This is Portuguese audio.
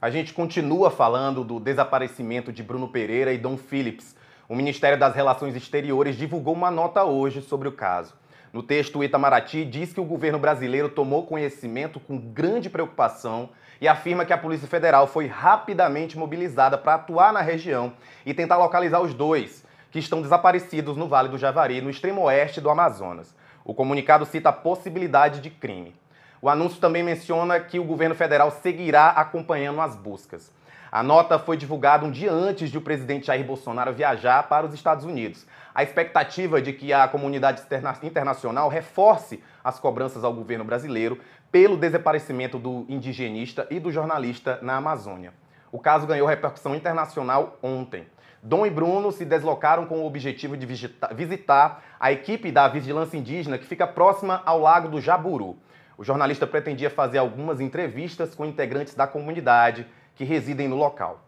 A gente continua falando do desaparecimento de Bruno Pereira e Dom Phillips. O Ministério das Relações Exteriores divulgou uma nota hoje sobre o caso. No texto, o Itamaraty diz que o governo brasileiro tomou conhecimento com grande preocupação e afirma que a Polícia Federal foi rapidamente mobilizada para atuar na região e tentar localizar os dois, que estão desaparecidos no Vale do Javari, no extremo oeste do Amazonas. O comunicado cita a possibilidade de crime. O anúncio também menciona que o governo federal seguirá acompanhando as buscas. A nota foi divulgada um dia antes de o presidente Jair Bolsonaro viajar para os Estados Unidos. A expectativa é de que a comunidade internacional reforce as cobranças ao governo brasileiro pelo desaparecimento do indigenista e do jornalista na Amazônia. O caso ganhou repercussão internacional ontem. Dom e Bruno se deslocaram com o objetivo de visitar a equipe da vigilância indígena que fica próxima ao Lago do Jaburu o jornalista pretendia fazer algumas entrevistas com integrantes da comunidade que residem no local.